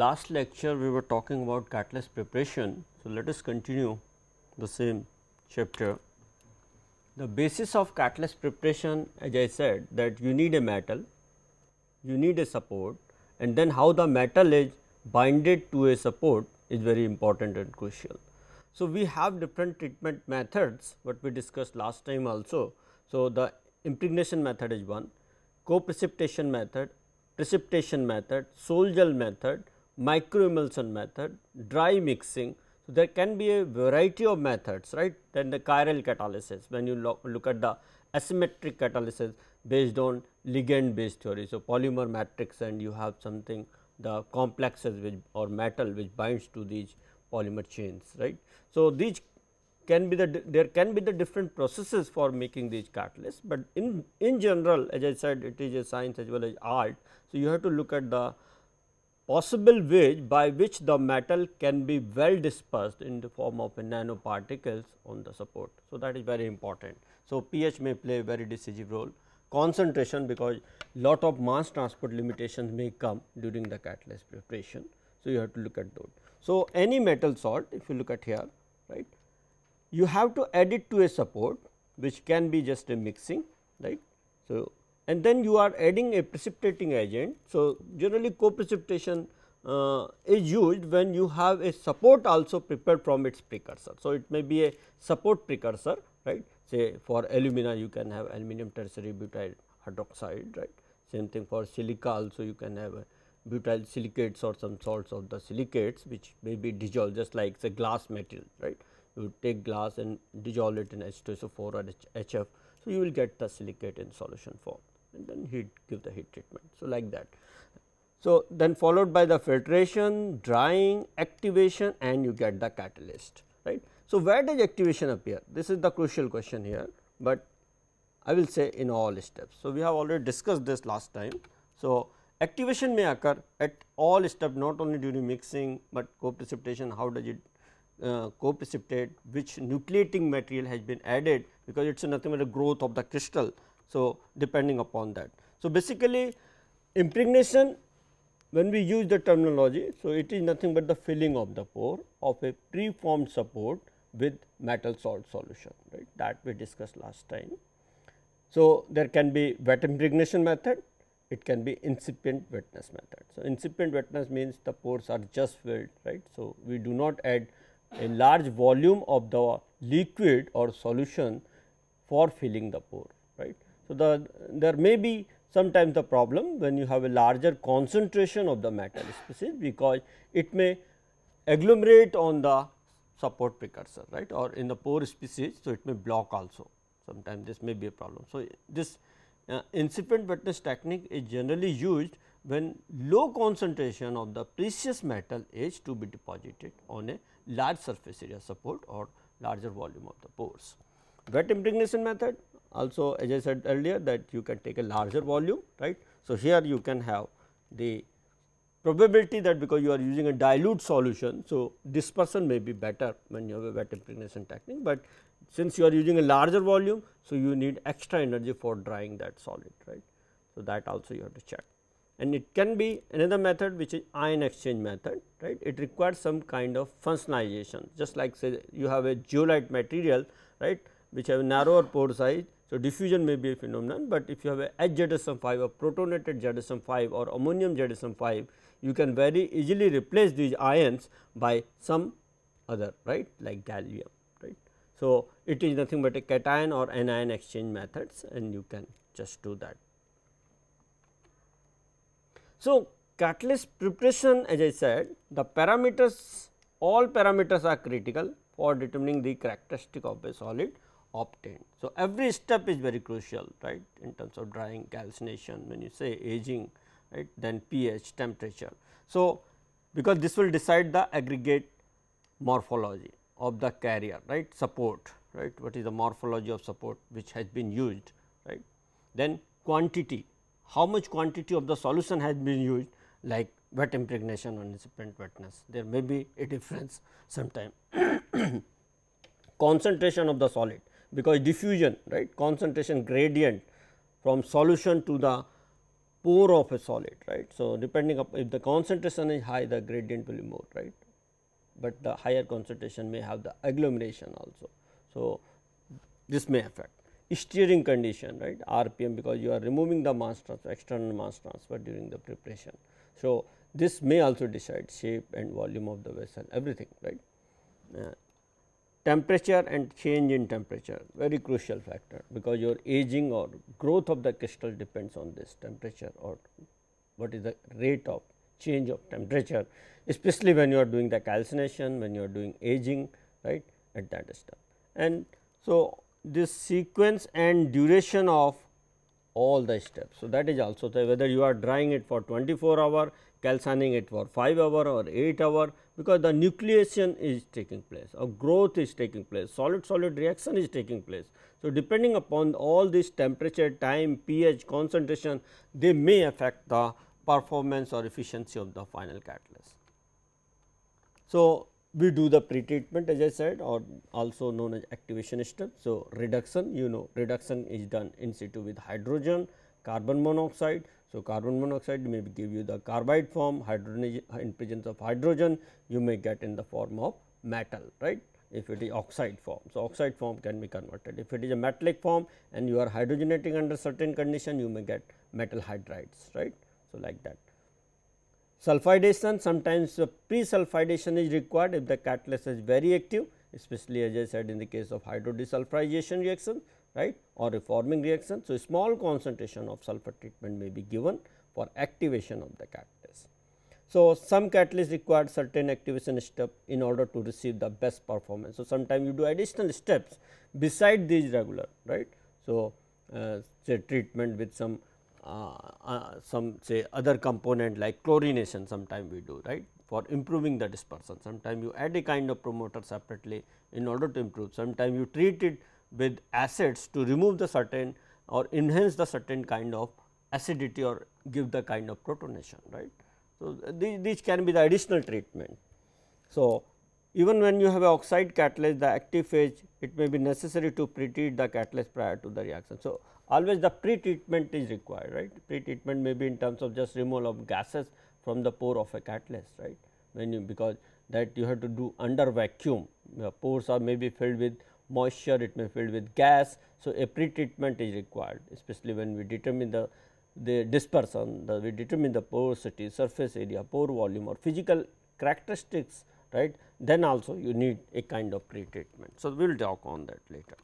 last lecture we were talking about catalyst preparation. So, let us continue the same chapter. The basis of catalyst preparation as I said that you need a metal, you need a support and then how the metal is binded to a support is very important and crucial. So, we have different treatment methods what we discussed last time also. So, the impregnation method is one, co-precipitation method, precipitation method, sol gel method microemulsion method, dry mixing. So, there can be a variety of methods right then the chiral catalysis when you lo look at the asymmetric catalysis based on ligand based theory. So, polymer matrix and you have something the complexes which or metal which binds to these polymer chains right. So, these can be the there can be the different processes for making these catalysts, but in in general as I said it is a science as well as art. So, you have to look at the possible way by which the metal can be well dispersed in the form of nanoparticles on the support. So, that is very important. So, pH may play a very decisive role, concentration because lot of mass transport limitations may come during the catalyst preparation. So, you have to look at those. So, any metal salt if you look at here right, you have to add it to a support which can be just a mixing right. So, and then you are adding a precipitating agent. So, generally co-precipitation uh, is used when you have a support also prepared from its precursor. So, it may be a support precursor right say for alumina you can have aluminum tertiary butyl hydroxide right same thing for silica also you can have butyl silicates or some salts of the silicates which may be dissolved just like the glass material right you take glass and dissolve it in H2SO4 or HF. So, you will get the silicate in solution form and then heat give the heat treatment. So, like that. So, then followed by the filtration, drying, activation and you get the catalyst right. So, where does activation appear? This is the crucial question here, but I will say in all steps. So, we have already discussed this last time. So, activation may occur at all steps not only during mixing, but co-precipitation how does it uh, co-precipitate which nucleating material has been added because it is nothing but a growth of the crystal so, depending upon that. So, basically impregnation when we use the terminology, so it is nothing but the filling of the pore of a preformed support with metal salt solution right that we discussed last time. So, there can be wet impregnation method, it can be incipient wetness method. So, incipient wetness means the pores are just filled right. So, we do not add a large volume of the liquid or solution for filling the pore so, the there may be sometimes the problem when you have a larger concentration of the metal species because it may agglomerate on the support precursor right or in the pore species. So, it may block also sometimes this may be a problem. So, this uh, incipient wetness technique is generally used when low concentration of the precious metal is to be deposited on a large surface area support or larger volume of the pores. Wet impregnation method also as I said earlier that you can take a larger volume right. So, here you can have the probability that because you are using a dilute solution. So, dispersion may be better when you have a wet impregnation technique, but since you are using a larger volume. So, you need extra energy for drying that solid right. So, that also you have to check and it can be another method which is ion exchange method right. It requires some kind of functionalization just like say you have a zeolite material right which have narrower pore size so, diffusion may be a phenomenon, but if you have a HZSM5 or protonated ZSM5 or ammonium ZSM5, you can very easily replace these ions by some other right like gallium right. So, it is nothing but a cation or anion exchange methods and you can just do that. So, catalyst preparation as I said the parameters all parameters are critical for determining the characteristic of a solid obtained. So, every step is very crucial right in terms of drying calcination when you say aging right then pH temperature. So, because this will decide the aggregate morphology of the carrier right support right what is the morphology of support which has been used right. Then quantity how much quantity of the solution has been used like wet impregnation or incipient wetness there may be a difference sometime concentration of the solid because diffusion right concentration gradient from solution to the pore of a solid right. So, depending up if the concentration is high the gradient will be more right, but the higher concentration may have the agglomeration also. So, this may affect steering condition right RPM because you are removing the mass transfer external mass transfer during the preparation. So, this may also decide shape and volume of the vessel everything right. Uh, temperature and change in temperature very crucial factor because your aging or growth of the crystal depends on this temperature or what is the rate of change of temperature especially when you are doing the calcination when you are doing aging right at that step. And so, this sequence and duration of all the steps. So, that is also the whether you are drying it for 24 hour calcining it for 5 hour or 8 hour because the nucleation is taking place or growth is taking place, solid solid reaction is taking place. So, depending upon all this temperature, time, pH, concentration, they may affect the performance or efficiency of the final catalyst. So, we do the pretreatment as I said or also known as activation step. So, reduction you know reduction is done in situ with hydrogen, carbon monoxide. So, carbon monoxide may give you the carbide form hydrogen in presence of hydrogen you may get in the form of metal right if it is oxide form. So, oxide form can be converted if it is a metallic form and you are hydrogenating under certain condition you may get metal hydrides right. So, like that sulfidation sometimes pre-sulfidation is required if the catalyst is very active especially as I said in the case of hydrodisulfurization reaction right or reforming reaction. So, small concentration of sulfur treatment may be given for activation of the catalyst. So, some catalysts require certain activation step in order to receive the best performance. So, sometimes you do additional steps beside these regular right. So, uh, say treatment with some uh, uh, some say other component like chlorination sometimes we do right for improving the dispersion. Sometimes you add a kind of promoter separately in order to improve, sometimes you treat it with acids to remove the certain or enhance the certain kind of acidity or give the kind of protonation right. So, these, these can be the additional treatment. So, even when you have a oxide catalyst the active phase it may be necessary to pretreat the catalyst prior to the reaction. So, always the pretreatment is required right pretreatment may be in terms of just removal of gases from the pore of a catalyst right when you because that you have to do under vacuum the pores are may be filled with moisture, it may filled with gas. So, a pretreatment is required especially when we determine the, the dispersion, the, we determine the porosity, surface area, pore volume or physical characteristics right, then also you need a kind of pretreatment. So, we will talk on that later.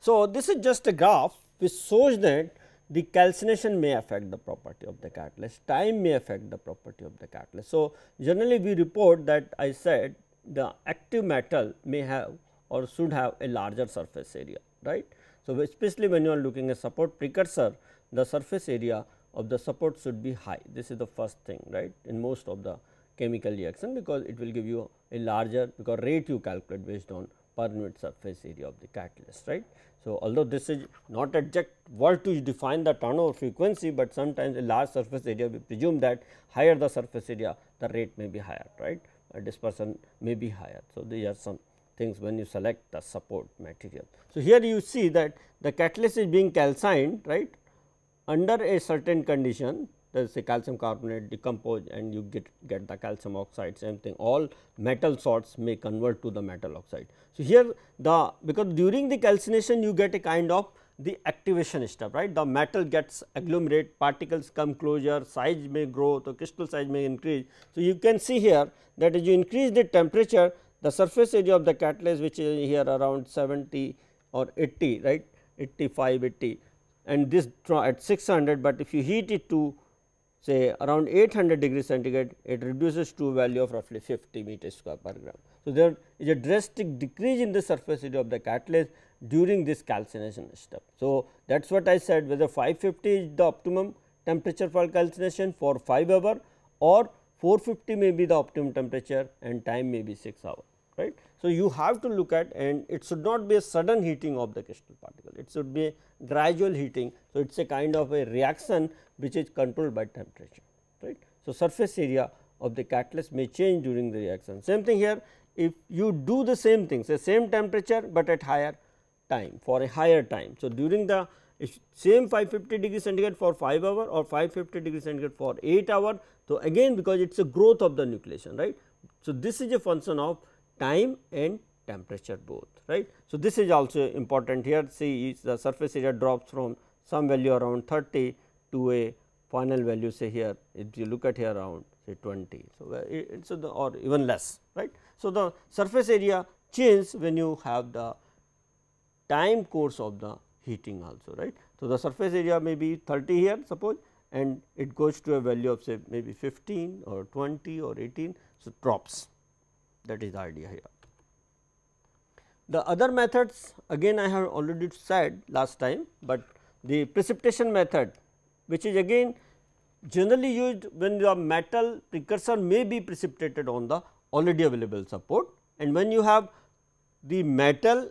So, this is just a graph which shows that the calcination may affect the property of the catalyst, time may affect the property of the catalyst. So, generally we report that I said the active metal may have or should have a larger surface area right. So, especially when you are looking at support precursor the surface area of the support should be high this is the first thing right in most of the chemical reaction because it will give you a larger because rate you calculate based on per unit surface area of the catalyst right. So, although this is not exact word to define the turnover frequency, but sometimes a large surface area we presume that higher the surface area the rate may be higher right dispersion may be higher. So, these are some things when you select the support material. So, here you see that the catalyst is being calcined right under a certain condition there is a calcium carbonate decompose and you get, get the calcium oxide same thing all metal salts may convert to the metal oxide. So, here the because during the calcination you get a kind of the activation step right the metal gets agglomerate particles come closer size may grow the crystal size may increase. So, you can see here that as you increase the temperature the surface area of the catalyst which is here around 70 or 80 right 85 80 and this at 600, but if you heat it to say around 800 degree centigrade it reduces to value of roughly 50 meter square per gram. So, there is a drastic decrease in the surface area of the catalyst during this calcination step. So, that is what I said whether 550 is the optimum temperature for calcination for 5 hour or 450 may be the optimum temperature and time may be 6 hour right. So, you have to look at and it should not be a sudden heating of the crystal particle, it should be a gradual heating. So, it is a kind of a reaction which is controlled by temperature right. So, surface area of the catalyst may change during the reaction. Same thing here if you do the same thing say same temperature, but at higher time for a higher time. So, during the same 550 degree centigrade for 5 hour or 550 degree centigrade for 8 hour. So, again because it is a growth of the nucleation right. So, this is a function of time and temperature both right. So, this is also important here see the surface area drops from some value around 30 to a final value say here if you look at here around say 20. So, or even less right. So, the surface area changes when you have the time course of the heating also right. So, the surface area may be 30 here suppose and it goes to a value of say maybe 15 or 20 or 18. So, drops that is the idea here. The other methods again I have already said last time, but the precipitation method which is again generally used when the metal precursor may be precipitated on the already available support and when you have the metal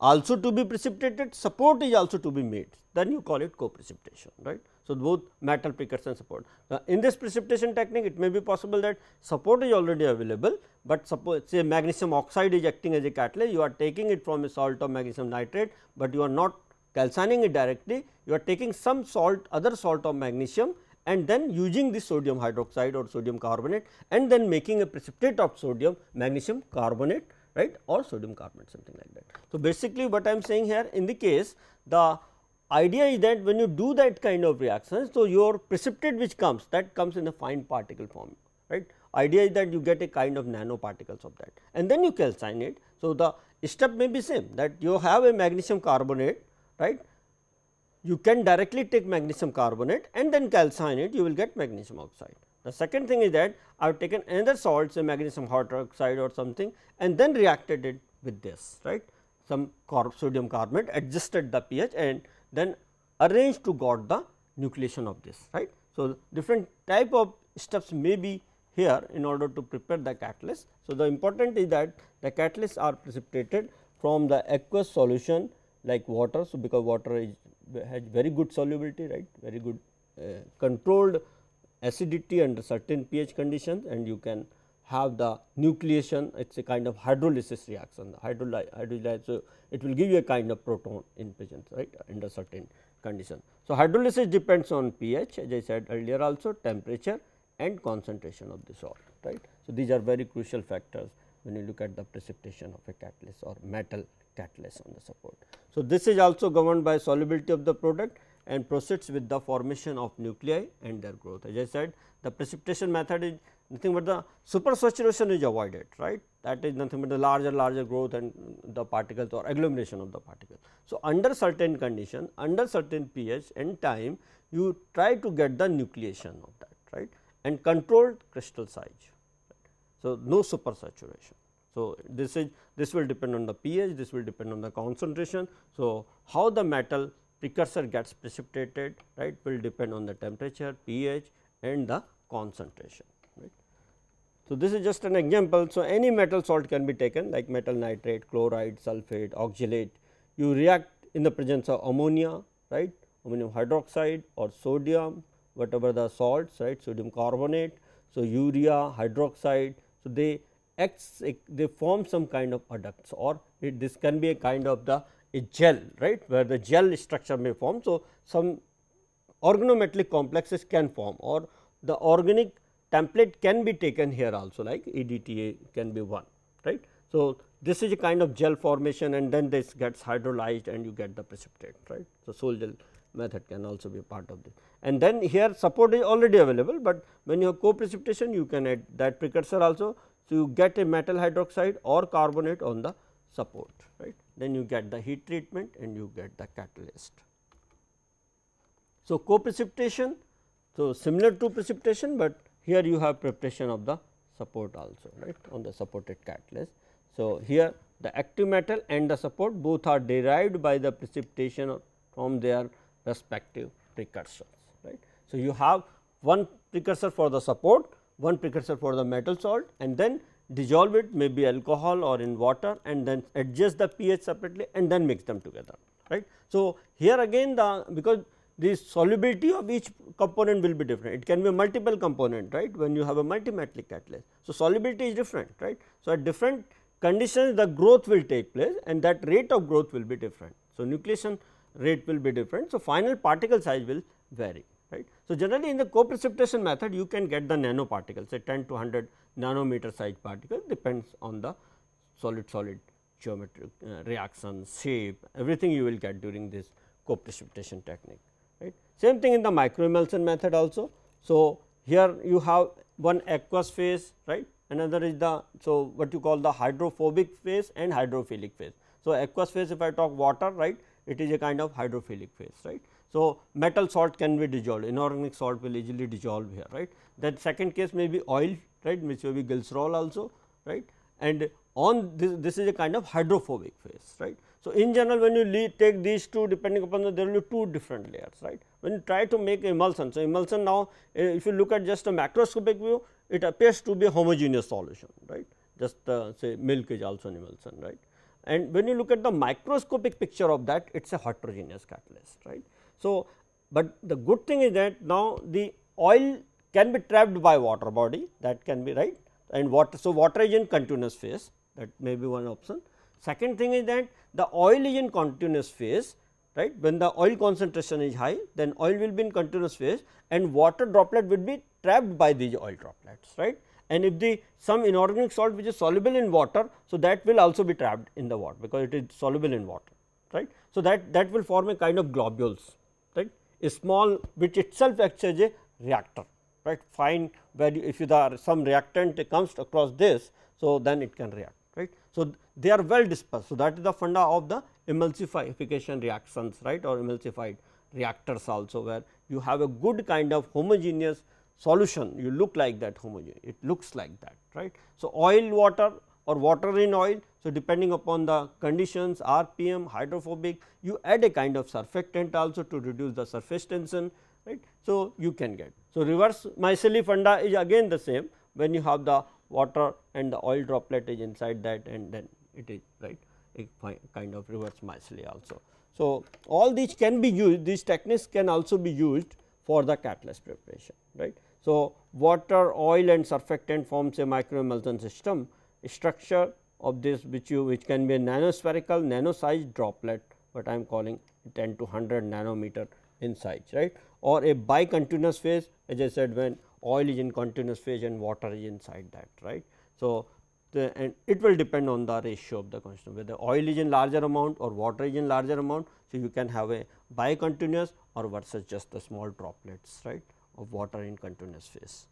also to be precipitated, support is also to be made, then you call it co-precipitation, right. So, both metal precursor and support. Now, in this precipitation technique, it may be possible that support is already available, but suppose say magnesium oxide is acting as a catalyst, you are taking it from a salt of magnesium nitrate, but you are not calcining it directly, you are taking some salt, other salt of magnesium and then using this sodium hydroxide or sodium carbonate and then making a precipitate of sodium magnesium carbonate right or sodium carbonate something like that. So, basically what I am saying here in the case the idea is that when you do that kind of reaction, so your precipitate which comes that comes in a fine particle form right. Idea is that you get a kind of nanoparticles of that and then you calcine it. So, the step may be same that you have a magnesium carbonate right you can directly take magnesium carbonate and then calcine it you will get magnesium oxide the second thing is that I have taken another salt say magnesium hydroxide or something and then reacted it with this right some sodium carbonate adjusted the pH and then arranged to got the nucleation of this right. So, different type of steps may be here in order to prepare the catalyst. So, the important is that the catalysts are precipitated from the aqueous solution like water. So, because water is, has very good solubility right very good uh, controlled acidity under certain pH conditions and you can have the nucleation it is a kind of hydrolysis reaction the hydrolysis. So, it will give you a kind of proton in presence right under certain condition. So, hydrolysis depends on pH as I said earlier also temperature and concentration of the salt right. So, these are very crucial factors when you look at the precipitation of a catalyst or metal catalyst on the support. So, this is also governed by solubility of the product and proceeds with the formation of nuclei and their growth. As I said the precipitation method is nothing but the super saturation is avoided right that is nothing but the larger larger growth and the particles or agglomeration of the particle. So, under certain condition under certain pH and time you try to get the nucleation of that right and controlled crystal size. Right. So, no super saturation. So, this is this will depend on the pH, this will depend on the concentration. So, how the metal precursor gets precipitated right will depend on the temperature, pH and the concentration. Right. So, this is just an example. So, any metal salt can be taken like metal nitrate, chloride, sulfate, oxalate. You react in the presence of ammonia, right, ammonium hydroxide or sodium, whatever the salts, right, sodium carbonate. So, urea, hydroxide. So, they acts, they form some kind of adducts or it, this can be a kind of the a gel right where the gel structure may form. So, some organometallic complexes can form or the organic template can be taken here also like EDTA can be one right. So, this is a kind of gel formation and then this gets hydrolyzed and you get the precipitate right. So, sol gel method can also be part of this and then here support is already available, but when you have co-precipitation you can add that precursor also. So, you get a metal hydroxide or carbonate on the support right. Then you get the heat treatment and you get the catalyst. So, co-precipitation so similar to precipitation, but here you have preparation of the support also right on the supported catalyst. So, here the active metal and the support both are derived by the precipitation from their respective precursors right. So, you have one precursor for the support, one precursor for the metal salt and then dissolve it maybe alcohol or in water and then adjust the pH separately and then mix them together right. So, here again the because the solubility of each component will be different. It can be multiple component, right, when you have a multimetallic catalyst. So, solubility is different, right. So, at different conditions the growth will take place and that rate of growth will be different. So, nucleation rate will be different. So, final particle size will vary right. So, generally in the co-precipitation method you can get the nanoparticles say 10 to 100 nanometer size particle depends on the solid solid geometric uh, reaction shape everything you will get during this co-precipitation technique right. Same thing in the microemulsion method also. So, here you have one aqueous phase right another is the so what you call the hydrophobic phase and hydrophilic phase. So, aqueous phase if I talk water right it is a kind of hydrophilic phase right. So, metal salt can be dissolved inorganic salt will easily dissolve here right. That second case may be oil right which may be glycerol also right and on this, this is a kind of hydrophobic phase right. So, in general when you take these two depending upon the there will be two different layers right. When you try to make emulsion, so emulsion now uh, if you look at just a macroscopic view it appears to be a homogeneous solution right just uh, say milk is also an emulsion right. And when you look at the microscopic picture of that it is a heterogeneous catalyst right. So, but the good thing is that now the oil can be trapped by water body that can be right and water. So, water is in continuous phase that may be one option. Second thing is that the oil is in continuous phase right when the oil concentration is high then oil will be in continuous phase and water droplet will be trapped by these oil droplets right and if the some inorganic salt which is soluble in water so that will also be trapped in the water because it is soluble in water right so that that will form a kind of globules a small bit itself acts as a reactor right Find where if there are some reactant comes across this so then it can react right so they are well dispersed so that is the funda of the emulsification reactions right or emulsified reactors also where you have a good kind of homogeneous solution you look like that homogeneous it looks like that right so oil water or water in oil. So, depending upon the conditions RPM hydrophobic you add a kind of surfactant also to reduce the surface tension right. So, you can get. So, reverse micelle. funda is again the same when you have the water and the oil droplet is inside that and then it is right a kind of reverse micelle also. So, all these can be used these techniques can also be used for the catalyst preparation right. So, water, oil and surfactant forms a microemulsion system structure of this which you which can be a nanospherical nano size droplet what I am calling 10 to 100 nanometer in size right or a bicontinuous phase as I said when oil is in continuous phase and water is inside that right. So, the, and it will depend on the ratio of the constant whether oil is in larger amount or water is in larger amount. So, you can have a bicontinuous or versus just the small droplets right of water in continuous phase.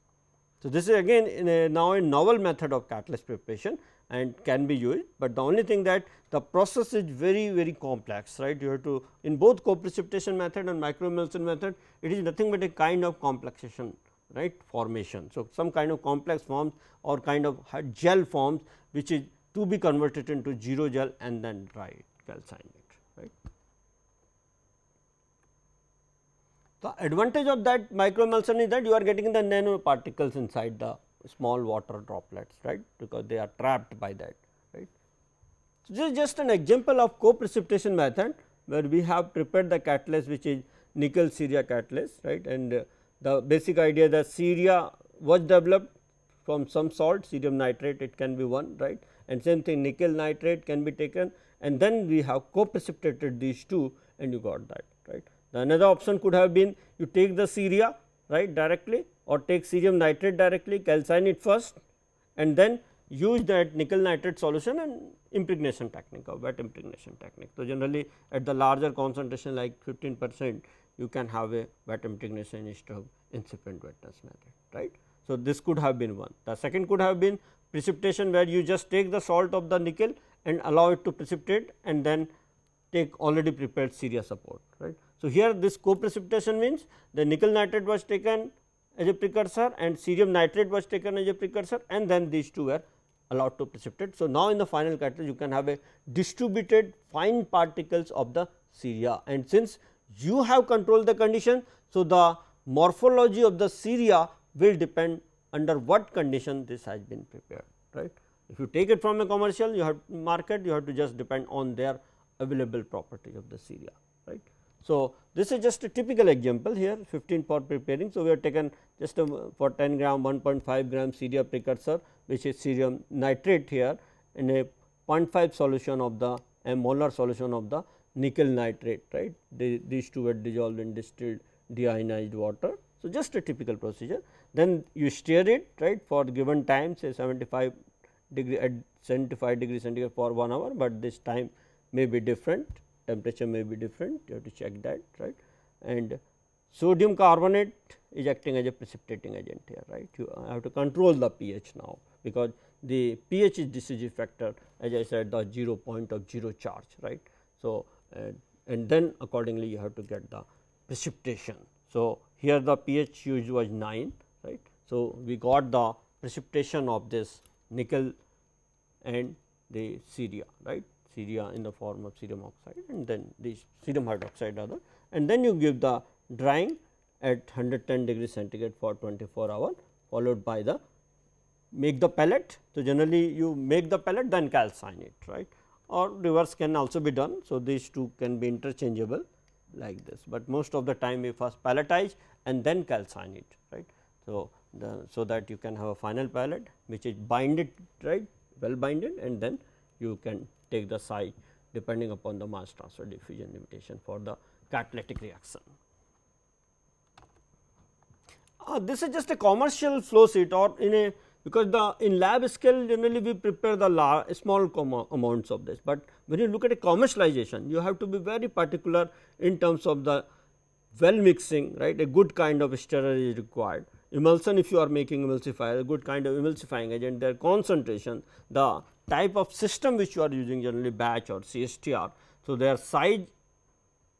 So, this is again in a, now a novel method of catalyst preparation and can be used, but the only thing that the process is very very complex right you have to in both co-precipitation method and microemulsion method it is nothing but a kind of complexation right formation. So, some kind of complex forms or kind of gel forms which is to be converted into zero gel and then dry calcining. The advantage of that microemulsion is that you are getting the nanoparticles inside the small water droplets, right, because they are trapped by that, right. So, this is just an example of co-precipitation method where we have prepared the catalyst which is nickel ceria catalyst, right, and uh, the basic idea that ceria was developed from some salt cerium nitrate it can be one right and same thing nickel nitrate can be taken and then we have co-precipitated these two and you got that right. The another option could have been you take the ceria right directly or take cerium nitrate directly calcine it first and then use that nickel nitrate solution and impregnation technique or wet impregnation technique. So, generally at the larger concentration like 15 percent you can have a wet impregnation instead of incipient wetness method right. So, this could have been one. The second could have been precipitation where you just take the salt of the nickel and allow it to precipitate and then take already prepared ceria support right. So, here this co-precipitation means the nickel nitrate was taken as a precursor and cerium nitrate was taken as a precursor and then these two were allowed to precipitate. So, now in the final catalyst you can have a distributed fine particles of the ceria and since you have controlled the condition. So, the morphology of the ceria will depend under what condition this has been prepared right. If you take it from a commercial you have market you have to just depend on their available property of this area right. So, this is just a typical example here 15 for preparing. So, we have taken just a, for 10 gram 1.5 gram cerium precursor which is cerium nitrate here in a 0.5 solution of the a molar solution of the nickel nitrate right. these two were dissolved in distilled deionized water. So, just a typical procedure then you stir it right for given time say 75 degree at 75 degree centigrade for 1 hour, but this time may be different, temperature may be different, you have to check that right. And sodium carbonate is acting as a precipitating agent here right, you have to control the pH now because the pH is decisive factor as I said the 0 point of 0 charge right. So, uh, and then accordingly you have to get the precipitation. So, here the pH used was 9 right. So, we got the precipitation of this nickel and the ceria right ceria in the form of cerium oxide and then this cerium hydroxide rather and then you give the drying at 110 degree centigrade for 24 hour followed by the make the pellet. So, generally you make the pellet then calcine it right or reverse can also be done. So, these two can be interchangeable like this, but most of the time we first pelletize and then calcine it right. So, the, so that you can have a final pellet which is binded right well binded and then you can take the psi depending upon the mass transfer diffusion limitation for the catalytic reaction. Uh, this is just a commercial flow sheet or in a because the in lab scale generally we prepare the small amounts of this, but when you look at a commercialization you have to be very particular in terms of the well mixing right a good kind of stirrer is required emulsion if you are making emulsifier a good kind of emulsifying agent their concentration the type of system which you are using generally batch or CSTR. So, their size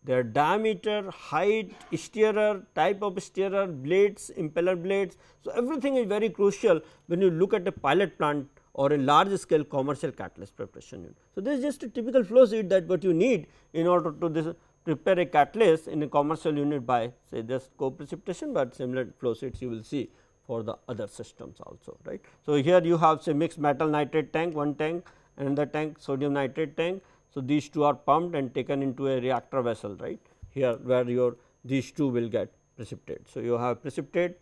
their diameter, height, steerer, type of steerer, blades, impeller blades. So, everything is very crucial when you look at a pilot plant or a large scale commercial catalyst preparation unit. So, this is just a typical flow sheet that what you need in order to this prepare a catalyst in a commercial unit by say this co-precipitation, but similar flow sheets you will see for the other systems also right. So, here you have say mixed metal nitrate tank one tank another tank sodium nitrate tank. So, these two are pumped and taken into a reactor vessel right here where your these two will get precipitate. So, you have precipitate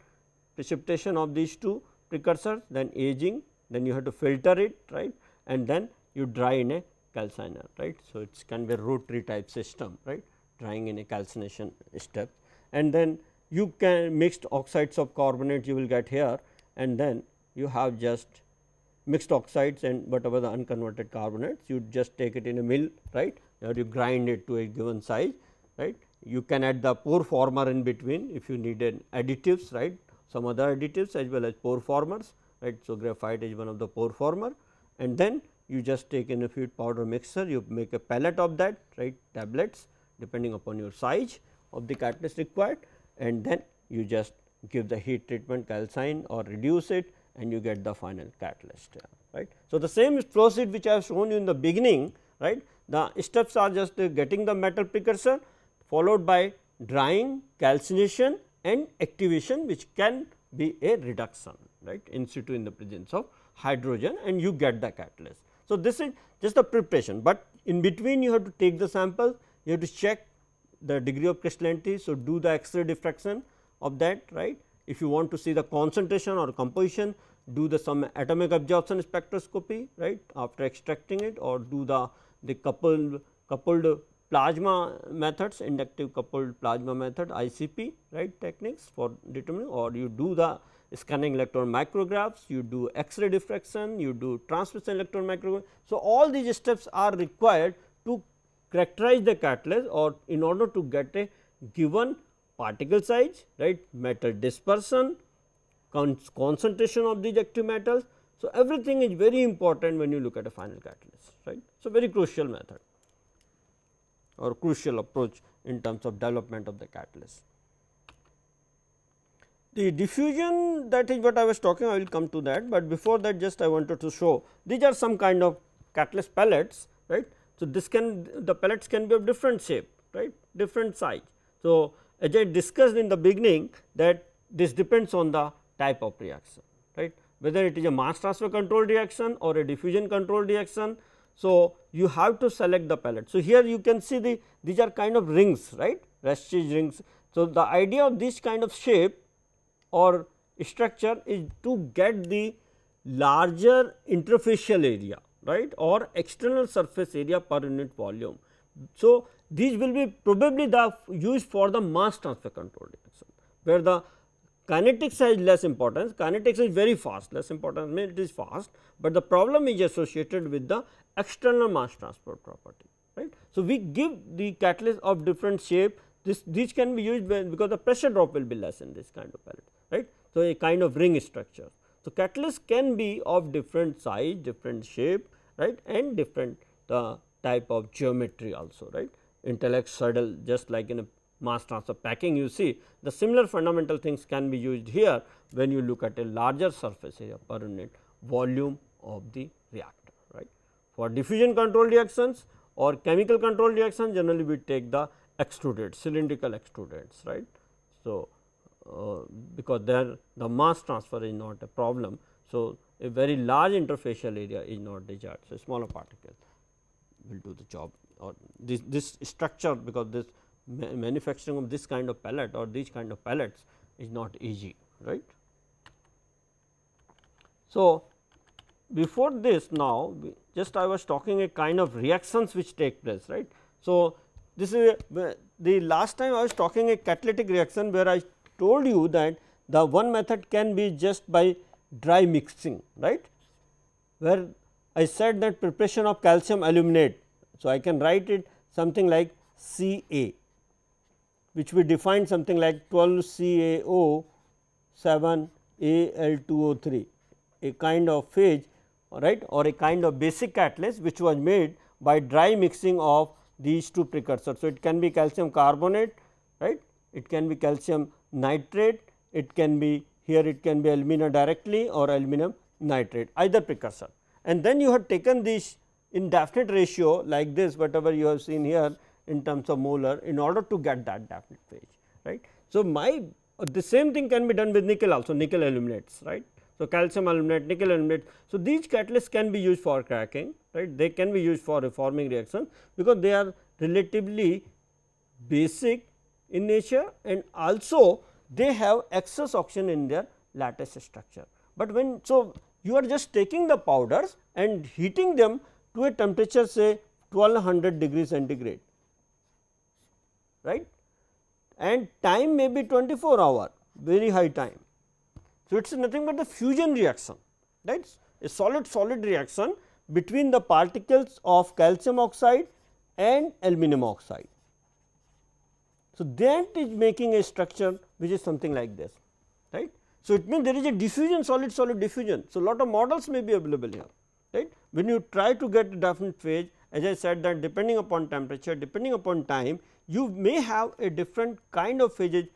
precipitation of these two precursors then aging then you have to filter it right and then you dry in a calciner right. So, it can be a rotary type system right drying in a calcination step and then you can mixed oxides of carbonate you will get here and then you have just mixed oxides and whatever the unconverted carbonates you just take it in a mill right or you grind it to a given size right. You can add the pore former in between if you need an additives right some other additives as well as pore formers right. So, graphite is one of the pore former and then you just take in a feed powder mixer. you make a pellet of that right tablets depending upon your size of the catalyst required and then you just give the heat treatment calcine or reduce it and you get the final catalyst right. So, the same flow sheet which I have shown you in the beginning right the steps are just getting the metal precursor followed by drying calcination and activation which can be a reduction right in situ in the presence of hydrogen and you get the catalyst. So, this is just the preparation, but in between you have to take the samples you have to check the degree of crystallinity. So, do the X-ray diffraction of that right. If you want to see the concentration or composition do the some atomic absorption spectroscopy right after extracting it or do the the coupled coupled plasma methods inductive coupled plasma method ICP right techniques for determining or you do the scanning electron micrographs, you do X-ray diffraction, you do transmission electron micrograph. So, all these steps are required characterize the catalyst or in order to get a given particle size, right, metal dispersion, con concentration of these active metals. So, everything is very important when you look at a final catalyst, right. So, very crucial method or crucial approach in terms of development of the catalyst. The diffusion that is what I was talking, I will come to that, but before that just I wanted to show these are some kind of catalyst pellets, right. So, this can the pellets can be of different shape right different size. So, as I discussed in the beginning that this depends on the type of reaction right whether it is a mass transfer control reaction or a diffusion control reaction. So, you have to select the pellet. So, here you can see the these are kind of rings right Raschi's rings. So, the idea of this kind of shape or structure is to get the larger interfacial area right or external surface area per unit volume. So, these will be probably the used for the mass transfer control reaction where the kinetics has less importance kinetics is very fast less importance I mean it is fast, but the problem is associated with the external mass transport property right. So, we give the catalyst of different shape this these can be used because the pressure drop will be less in this kind of pellet right. So, a kind of ring structure. So, catalyst can be of different size, different shape right and different the uh, type of geometry also right. Intellect just like in a mass transfer packing you see the similar fundamental things can be used here when you look at a larger surface area per unit volume of the reactor right. For diffusion control reactions or chemical control reactions generally we take the extruded cylindrical extrudates, right. So, uh, because there the mass transfer is not a problem. So, a very large interfacial area is not desired. So, smaller particle will do the job or this, this structure because this ma manufacturing of this kind of pellet or these kind of pellets is not easy right. So, before this now just I was talking a kind of reactions which take place right. So, this is a, the last time I was talking a catalytic reaction where I told you that the one method can be just by dry mixing right where I said that preparation of calcium aluminate. So, I can write it something like CA which we define something like 12 CaO 7 Al2O3 a kind of phage right or a kind of basic catalyst which was made by dry mixing of these two precursors. So, it can be calcium carbonate right it can be calcium nitrate, it can be here it can be alumina directly or aluminum nitrate either precursor. And then you have taken this indefinite ratio like this whatever you have seen here in terms of molar in order to get that definite phase right. So, my uh, the same thing can be done with nickel also nickel aluminates right. So, calcium aluminate nickel aluminate. So, these catalysts can be used for cracking right they can be used for reforming reaction because they are relatively basic in nature and also they have excess oxygen in their lattice structure. But when so you are just taking the powders and heating them to a temperature say 1200 degrees centigrade right and time may be 24 hour very high time. So, it is nothing but the fusion reaction right a solid solid reaction between the particles of calcium oxide and aluminum oxide. So, that is making a structure which is something like this right. So, it means there is a diffusion solid solid diffusion. So, lot of models may be available here right. When you try to get a different phase as I said that depending upon temperature depending upon time you may have a different kind of phases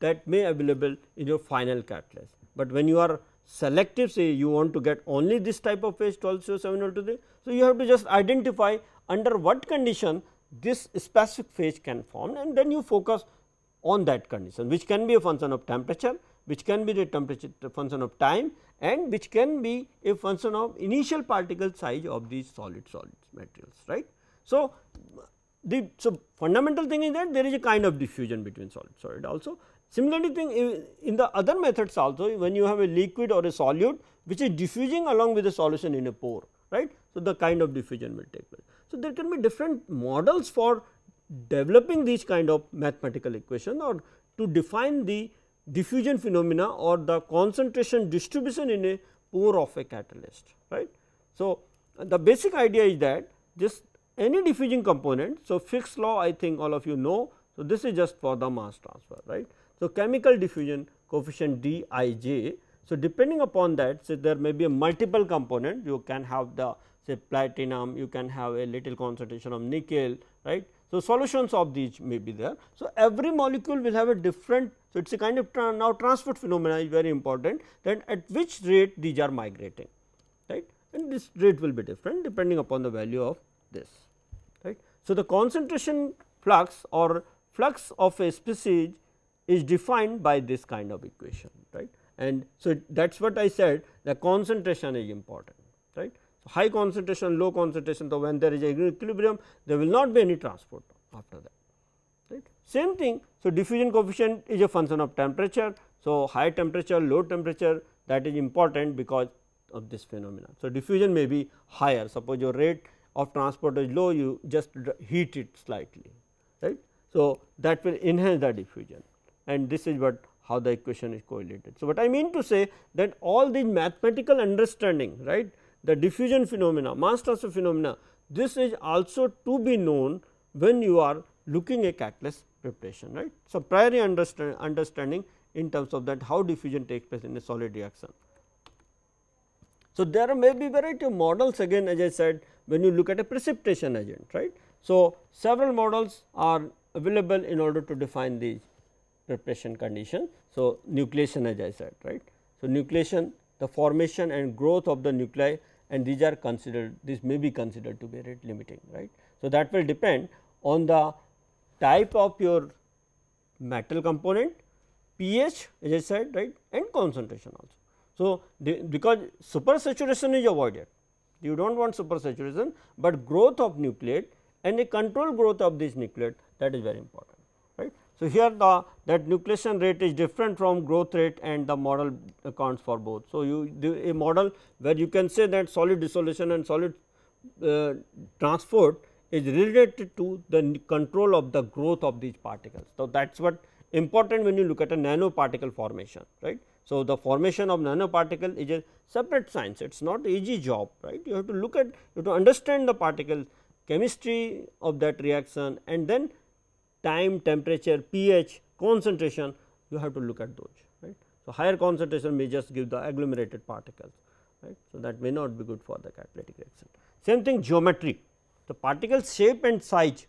that may available in your final catalyst. But when you are selective say you want to get only this type of phase 12 CO this, So, you have to just identify under what condition this specific phase can form and then you focus on that condition which can be a function of temperature, which can be the temperature function of time and which can be a function of initial particle size of these solid solid materials right. So, the so fundamental thing is that there is a kind of diffusion between solid solid also. Similarly, thing in the other methods also when you have a liquid or a solute which is diffusing along with the solution in a pore right. So, the kind of diffusion will take place. So, there can be different models for developing these kind of mathematical equation or to define the diffusion phenomena or the concentration distribution in a pore of a catalyst right. So, the basic idea is that this any diffusion component. So, Fick's law I think all of you know. So, this is just for the mass transfer right. So, chemical diffusion coefficient d i j. So, depending upon that so there may be a multiple component you can have the say platinum, you can have a little concentration of nickel, right. So, solutions of these may be there. So, every molecule will have a different, so it is a kind of tra now transport phenomena is very important that at which rate these are migrating, right and this rate will be different depending upon the value of this, right. So, the concentration flux or flux of a species is defined by this kind of equation, right and so that is what I said the concentration is important, right high concentration, low concentration. So, when there is equilibrium, there will not be any transport after that. Right. Same thing, so diffusion coefficient is a function of temperature. So, high temperature, low temperature that is important because of this phenomenon. So, diffusion may be higher, suppose your rate of transport is low, you just heat it slightly, right. So, that will enhance the diffusion and this is what how the equation is correlated. So, what I mean to say that all these mathematical understanding, right, the diffusion phenomena, mass transfer phenomena. This is also to be known when you are looking at catalyst preparation, right. So, prior understand, understanding in terms of that how diffusion takes place in a solid reaction. So, there may be variety of models again as I said when you look at a precipitation agent, right. So, several models are available in order to define these preparation condition. So, nucleation as I said, right. So, nucleation the formation and growth of the nuclei and these are considered this may be considered to be rate limiting right. So, that will depend on the type of your metal component pH as I said right and concentration also. So, the, because supersaturation is avoided you do not want supersaturation, but growth of nucleate and the control growth of this nucleate that is very important. So, here the that nucleation rate is different from growth rate and the model accounts for both. So, you do a model where you can say that solid dissolution and solid uh, transport is related to the control of the growth of these particles. So, that is what important when you look at a nanoparticle formation right. So, the formation of nanoparticle is a separate science it is not easy job right you have to look at you have to understand the particle chemistry of that reaction and then time, temperature, pH, concentration you have to look at those right. So, higher concentration may just give the agglomerated particles right. So, that may not be good for the catalytic reaction. Same thing geometry the particle shape and size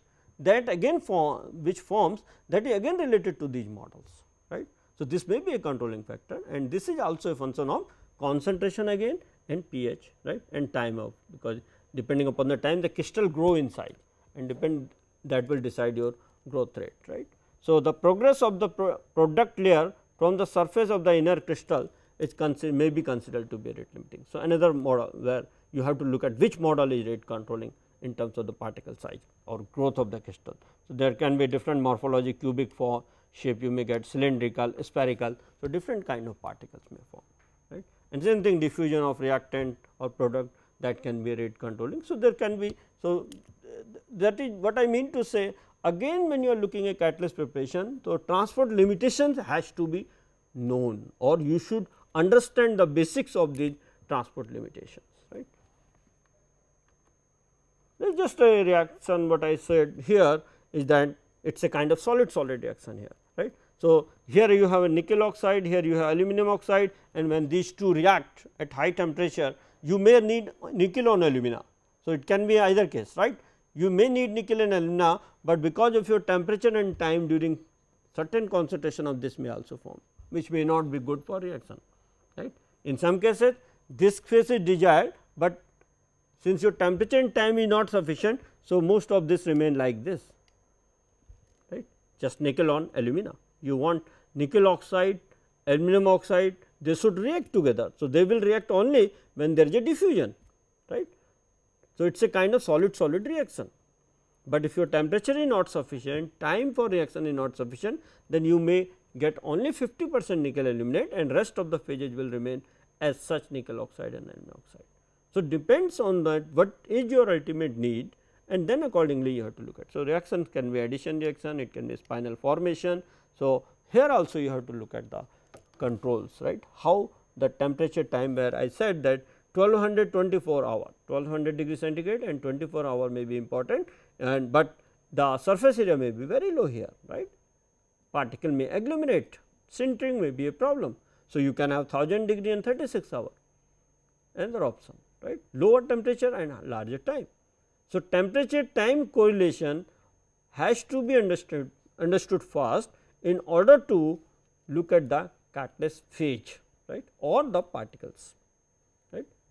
that again form which forms that is again related to these models right. So, this may be a controlling factor and this is also a function of concentration again and pH right and time of because depending upon the time the crystal grow inside and depend that will decide your growth rate right. So, the progress of the pro product layer from the surface of the inner crystal is may be considered to be rate limiting. So, another model where you have to look at which model is rate controlling in terms of the particle size or growth of the crystal. So, there can be different morphology cubic form shape you may get cylindrical spherical. So, different kind of particles may form right and same thing diffusion of reactant or product that can be rate controlling. So, there can be so that is what I mean to say Again when you are looking at catalyst preparation, so transport limitations has to be known or you should understand the basics of the transport limitations right. is just a reaction what I said here is that it is a kind of solid solid reaction here right. So, here you have a nickel oxide, here you have aluminum oxide and when these two react at high temperature you may need nickel on alumina. So, it can be either case right you may need nickel and alumina, but because of your temperature and time during certain concentration of this may also form which may not be good for reaction right. In some cases this phase is desired, but since your temperature and time is not sufficient. So, most of this remain like this right just nickel on alumina you want nickel oxide aluminum oxide they should react together. So, they will react only when there is a diffusion right. So, it is a kind of solid solid reaction, but if your temperature is not sufficient, time for reaction is not sufficient, then you may get only 50 percent nickel aluminate and rest of the phases will remain as such nickel oxide and aluminum oxide. So, depends on that what is your ultimate need and then accordingly you have to look at. So, reaction can be addition reaction, it can be spinal formation. So, here also you have to look at the controls right how the temperature time where I said that 1224 hour 1200 degree centigrade and 24 hour may be important and but the surface area may be very low here right particle may agglomerate sintering may be a problem. So, you can have 1000 degree and 36 hour another option right lower temperature and larger time. So, temperature time correlation has to be understood understood first in order to look at the catalyst phase right or the particles.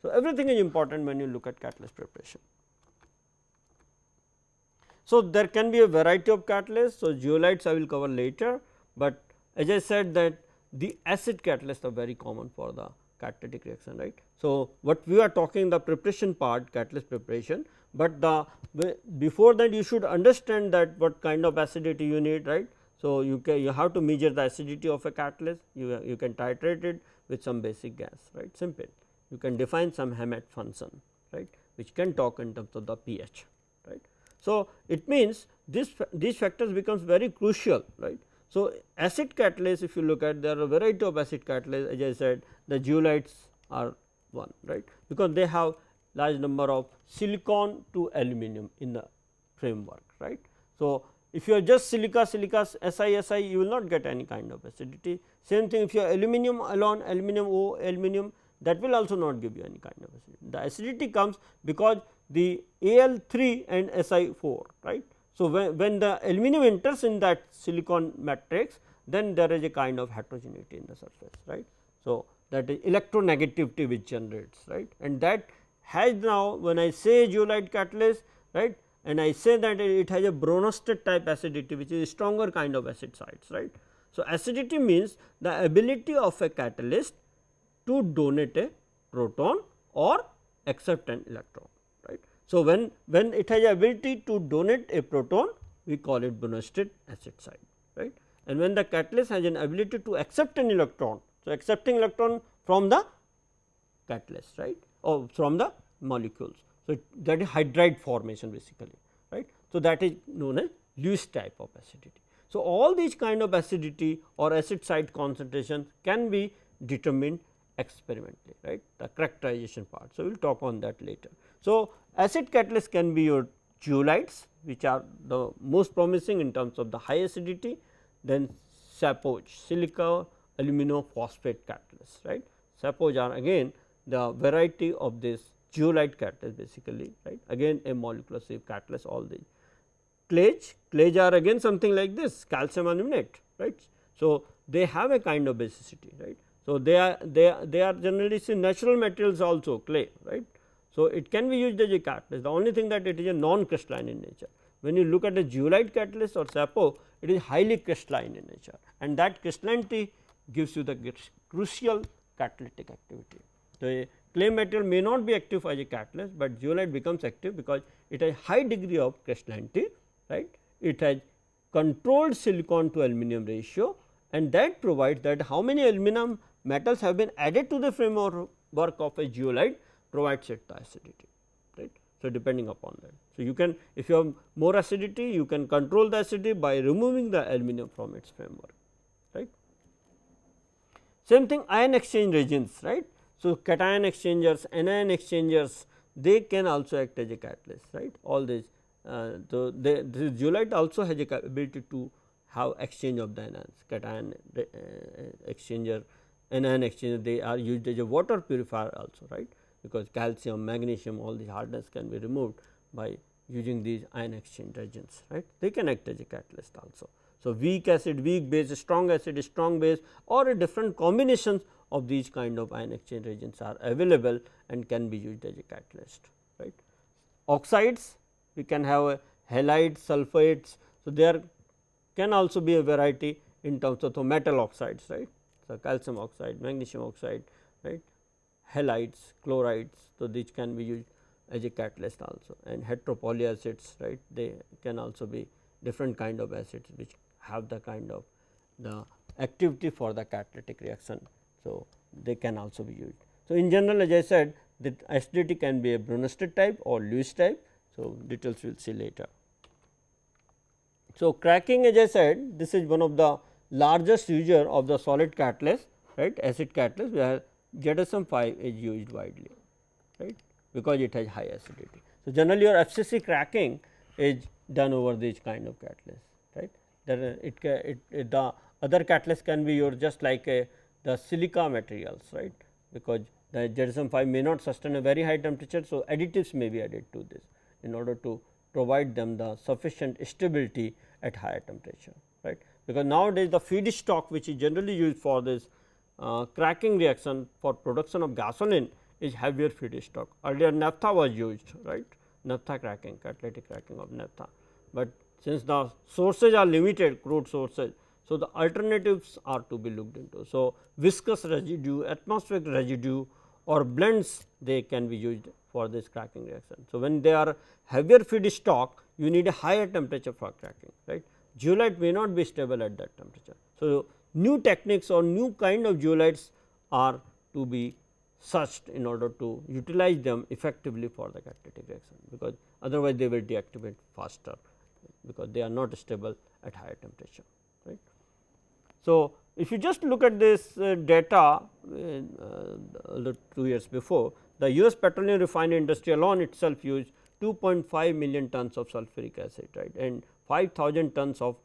So, everything is important when you look at catalyst preparation. So, there can be a variety of catalysts. So, zeolites I will cover later, but as I said that the acid catalysts are very common for the catalytic reaction right. So, what we are talking the preparation part catalyst preparation, but the before that you should understand that what kind of acidity you need right. So, you can you have to measure the acidity of a catalyst you, you can titrate it with some basic gas right simple you can define some Hammett function right which can talk in terms of the pH right. So, it means this these factors becomes very crucial right. So, acid catalysts if you look at there are a variety of acid catalysts as I said the zeolites are one right because they have large number of silicon to aluminum in the framework right. So, if you are just silica silica Si Si you will not get any kind of acidity same thing if you are aluminum alone aluminum O aluminum that will also not give you any kind of acidity. The acidity comes because the Al3 and Si4 right. So, when, when the aluminum enters in that silicon matrix then there is a kind of heterogeneity in the surface right. So, that is electronegativity which generates right and that has now when I say zeolite catalyst right and I say that it has a Bronsted type acidity which is stronger kind of acid sites right. So, acidity means the ability of a catalyst to donate a proton or accept an electron right. So, when, when it has ability to donate a proton we call it brunner acid side, right and when the catalyst has an ability to accept an electron. So, accepting electron from the catalyst right or from the molecules. So, that is hydride formation basically right. So, that is known as Lewis type of acidity. So, all these kind of acidity or acid side concentration can be determined experimentally right the characterization part. So, we will talk on that later. So, acid catalysts can be your zeolites which are the most promising in terms of the high acidity then sapoge silica aluminum-phosphate catalysts right. Sapoge are again the variety of this zeolite catalyst basically right again a molecular sieve catalyst all the Clage, clage are again something like this calcium aluminate right. So, they have a kind of basicity right so, they are they are, they are generally natural materials also clay right. So, it can be used as a catalyst the only thing that it is a non crystalline in nature. When you look at a zeolite catalyst or SAPO it is highly crystalline in nature and that crystallinity gives you the crucial catalytic activity. a clay material may not be active as a catalyst, but zeolite becomes active because it has high degree of crystallinity right. It has controlled silicon to aluminum ratio and that provides that how many aluminum metals have been added to the framework of a geolite provides it the acidity right. So, depending upon that. So, you can if you have more acidity you can control the acidity by removing the aluminum from its framework right. Same thing ion exchange regions right. So, cation exchangers anion exchangers they can also act as a catalyst right all these uh, so the, the zeolite also has a capability to have exchange of the anions cation uh, uh exchanger Ion exchange they are used as a water purifier also right because calcium, magnesium all these hardness can be removed by using these ion exchange agents right they can act as a catalyst also. So, weak acid weak base strong acid strong base or different combinations of these kind of ion exchange agents are available and can be used as a catalyst right. Oxides we can have halides sulfates. So, there can also be a variety in terms of the metal oxides right so calcium oxide, magnesium oxide, right, halides, chlorides. So, these can be used as a catalyst also and heteropoly acids, right, they can also be different kind of acids which have the kind of the activity for the catalytic reaction. So, they can also be used. So, in general as I said the acidity can be a Brunster type or Lewis type. So, details we will see later. So, cracking as I said this is one of the largest user of the solid catalyst right acid catalyst where gypsum 5 is used widely right because it has high acidity. So, generally your FCC cracking is done over these kind of catalyst right then uh, it, it, it the other catalyst can be your just like a, uh, the silica materials right because the gypsum 5 may not sustain a very high temperature. So, additives may be added to this in order to provide them the sufficient stability at higher temperature right because nowadays the feedstock which is generally used for this uh, cracking reaction for production of gasoline is heavier feedstock. Earlier naphtha was used, right? Naphtha cracking, catalytic cracking of naphtha. But since the sources are limited, crude sources, so the alternatives are to be looked into. So viscous residue, atmospheric residue or blends they can be used for this cracking reaction. So when they are heavier feedstock, you need a higher temperature for cracking, right geolite may not be stable at that temperature. So, new techniques or new kind of geolites are to be searched in order to utilize them effectively for the catalytic reaction because otherwise they will deactivate faster because they are not stable at higher temperature right. So, if you just look at this uh, data in, uh, uh, the 2 years before the US petroleum refinery industry alone itself used 2.5 million tons of sulfuric acid right and 5000 tons of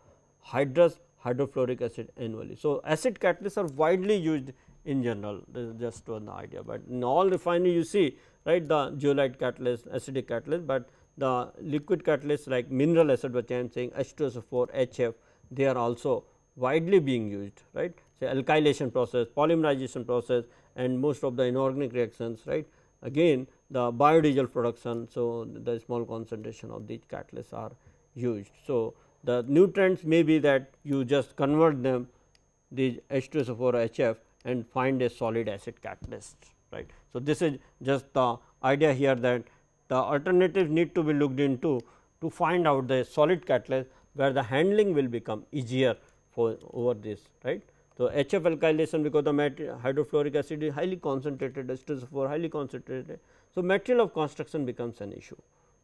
hydrous hydrofluoric acid annually. So, acid catalysts are widely used in general this is just one idea, but in all refinery you see right the zeolite catalyst, acidic catalyst, but the liquid catalysts like mineral acid which I am saying H2SO4, HF they are also widely being used right. Say alkylation process, polymerization process and most of the inorganic reactions right. Again the biodiesel production, so the small concentration of these catalysts are used. So, the nutrients may be that you just convert them these H2SO4 or HF and find a solid acid catalyst right. So, this is just the idea here that the alternatives need to be looked into to find out the solid catalyst where the handling will become easier for over this right. So, HF alkylation because the hydrofluoric acid is highly concentrated H2SO4 highly concentrated. So, material of construction becomes an issue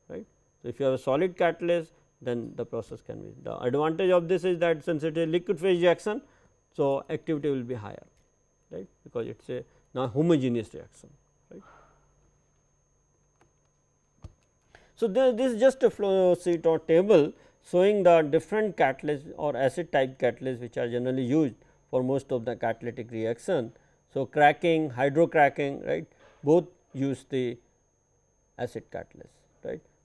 right. So, if you have a solid catalyst then the process can be. The advantage of this is that since it is a liquid phase reaction, so activity will be higher right because it is a non-homogeneous reaction. Right. So, this, this is just a flow sheet or table showing the different catalyst or acid type catalysts which are generally used for most of the catalytic reaction. So, cracking, hydrocracking right both use the acid catalyst.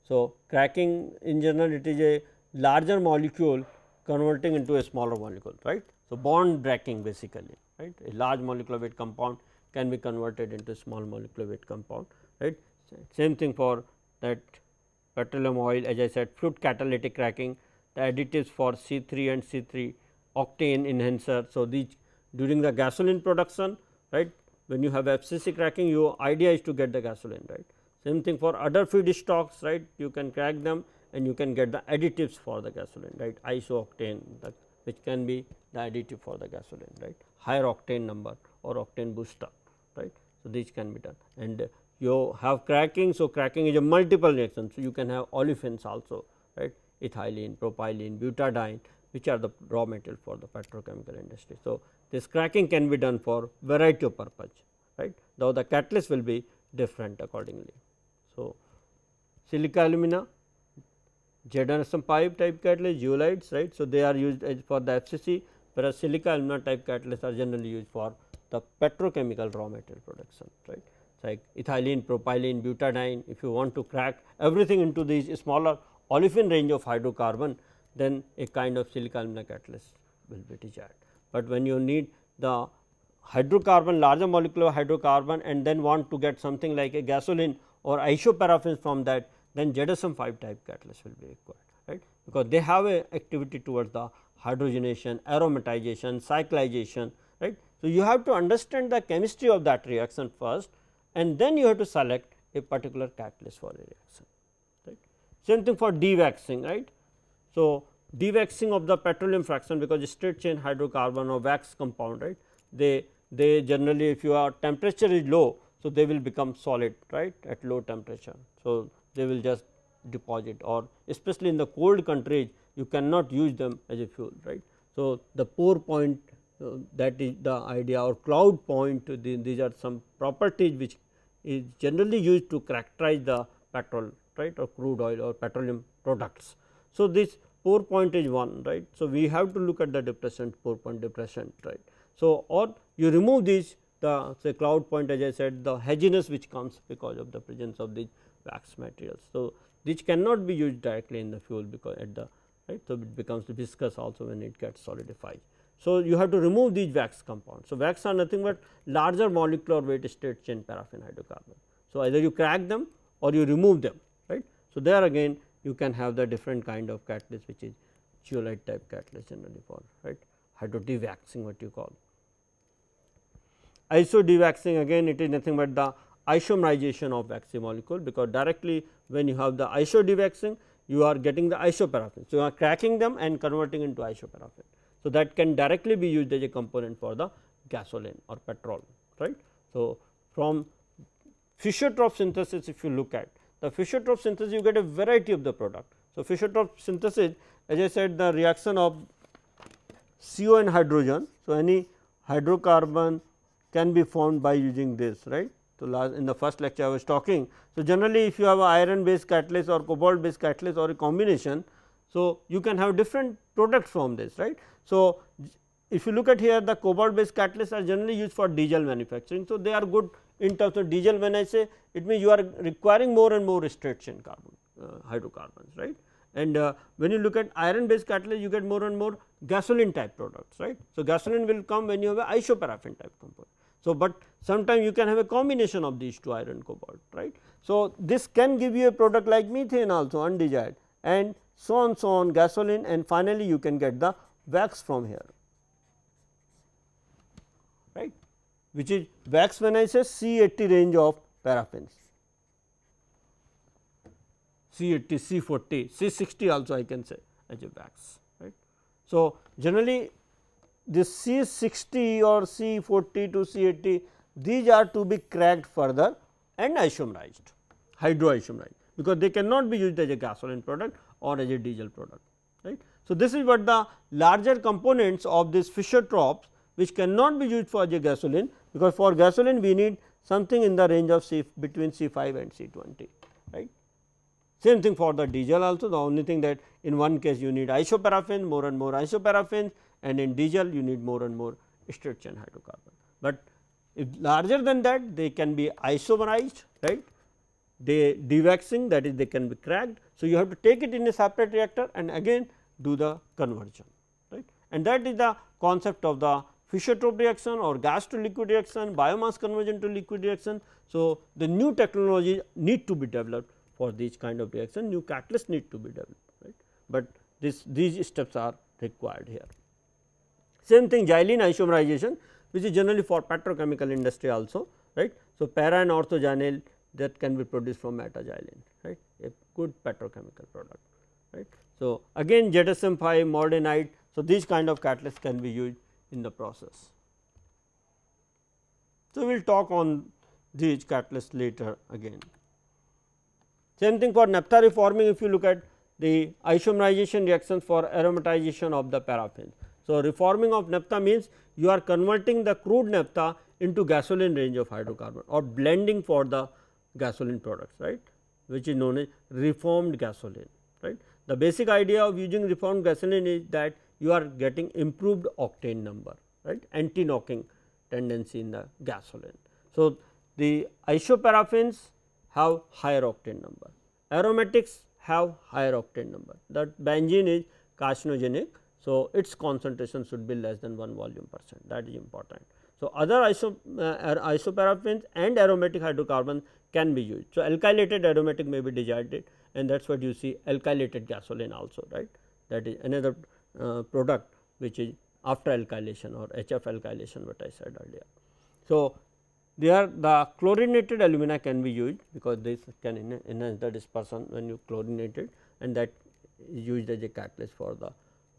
So, cracking in general it is a larger molecule converting into a smaller molecule right. So, bond breaking basically right a large molecular weight compound can be converted into a small molecular weight compound right. Same thing for that petroleum oil as I said fluid catalytic cracking the additives for C 3 and C 3 octane enhancer. So, these during the gasoline production right when you have FCC cracking your idea is to get the gasoline right. Same thing for other feedstocks, right? You can crack them and you can get the additives for the gasoline, right? Isooctane, that which can be the additive for the gasoline, right? Higher octane number or octane booster, right? So this can be done, and you have cracking. So cracking is a multiple reaction. So you can have olefins also, right? Ethylene, propylene, butadiene, which are the raw material for the petrochemical industry. So this cracking can be done for variety of purpose, right? Though the catalyst will be different accordingly. So, silica alumina, ZNSM pipe type catalyst, zeolites right. So, they are used for the FCC whereas silica alumina type catalysts are generally used for the petrochemical raw material production right. like ethylene, propylene, butadiene if you want to crack everything into these smaller olefin range of hydrocarbon then a kind of silica alumina catalyst will be desired. But when you need the hydrocarbon larger molecular hydrocarbon and then want to get something like a gasoline or isoparaffins from that then ZSM 5 type catalyst will be required right because they have a activity towards the hydrogenation, aromatization, cyclization right. So, you have to understand the chemistry of that reaction first and then you have to select a particular catalyst for the reaction right. Same thing for dewaxing right. So, dewaxing of the petroleum fraction because straight chain hydrocarbon or wax compound right they they generally if your temperature is low so, they will become solid right at low temperature. So, they will just deposit or especially in the cold countries you cannot use them as a fuel right. So, the pore point uh, that is the idea or cloud point the, these are some properties which is generally used to characterize the petrol right or crude oil or petroleum products. So, this pore point is one right. So, we have to look at the depression pore point depression right. So, or you remove these the say cloud point as I said the haziness which comes because of the presence of these wax materials. So, which cannot be used directly in the fuel because at the right. So, it becomes viscous also when it gets solidified. So, you have to remove these wax compounds. So, wax are nothing but larger molecular weight state chain paraffin hydrocarbon. So, either you crack them or you remove them right. So, there again you can have the different kind of catalyst which is zeolite type catalyst generally for right hydro waxing what you call. Iso dewaxing again it is nothing but the isomerization of wax molecule because directly when you have the isodewaxing, you are getting the isoparaffin. So, you are cracking them and converting into isoparaffin. So, that can directly be used as a component for the gasoline or petrol right. So, from Fischer-Tropsch synthesis if you look at the Fischer-Tropsch synthesis you get a variety of the product. So, Fischer-Tropsch synthesis as I said the reaction of CO and hydrogen. So, any hydrocarbon can be formed by using this right. So, last in the first lecture I was talking. So, generally if you have iron based catalyst or cobalt based catalyst or a combination. So, you can have different products from this right. So, if you look at here the cobalt based catalysts are generally used for diesel manufacturing. So, they are good in terms of diesel when I say it means you are requiring more and more restriction carbon uh, hydrocarbons right. And uh, when you look at iron based catalyst you get more and more gasoline type products right. So, gasoline will come when you have a isoparaffin type component. So, but sometimes you can have a combination of these two iron cobalt right. So, this can give you a product like methane also undesired and so on so on gasoline and finally, you can get the wax from here right which is wax when I say C80 range of paraffins C80, C40, C60 also I can say as a wax right. So, generally this C60 or C40 to C80 these are to be cracked further and isomerized hydroisomerized because they cannot be used as a gasoline product or as a diesel product right. So, this is what the larger components of this Fischer tropes which cannot be used for the a gasoline because for gasoline we need something in the range of C between C5 and C20 right. Same thing for the diesel also the only thing that in one case you need isoparaffin more and more isoparaffin and in diesel you need more and more straight chain hydrocarbon. But if larger than that they can be isomerized right, they dewaxing that is they can be cracked. So, you have to take it in a separate reactor and again do the conversion right and that is the concept of the Fischer-Tropsch reaction or gas to liquid reaction, biomass conversion to liquid reaction. So, the new technology need to be developed for these kind of reaction, new catalyst need to be developed right, but this these steps are required here. Same thing xylene isomerization which is generally for petrochemical industry also right. So, para and ortho orthogynyl that can be produced from metaxylene right a good petrochemical product right. So, again ZSM5 molybdenite so these kind of catalysts can be used in the process. So, we will talk on these catalysts later again. Same thing for naphtha reforming if you look at the isomerization reactions for aromatization of the paraffin. So, reforming of naphtha means you are converting the crude naphtha into gasoline range of hydrocarbon or blending for the gasoline products right which is known as reformed gasoline right. The basic idea of using reformed gasoline is that you are getting improved octane number right anti-knocking tendency in the gasoline. So, the isoparaffins have higher octane number aromatics have higher octane number that benzene is carcinogenic so, its concentration should be less than 1 volume percent that is important. So, other iso, uh, isoparaffins and aromatic hydrocarbons can be used. So, alkylated aromatic may be desired and that is what you see alkylated gasoline also right that is another uh, product which is after alkylation or HF alkylation what I said earlier. So, there the chlorinated alumina can be used because this can enhance the dispersion when you chlorinate it and that is used as a catalyst for the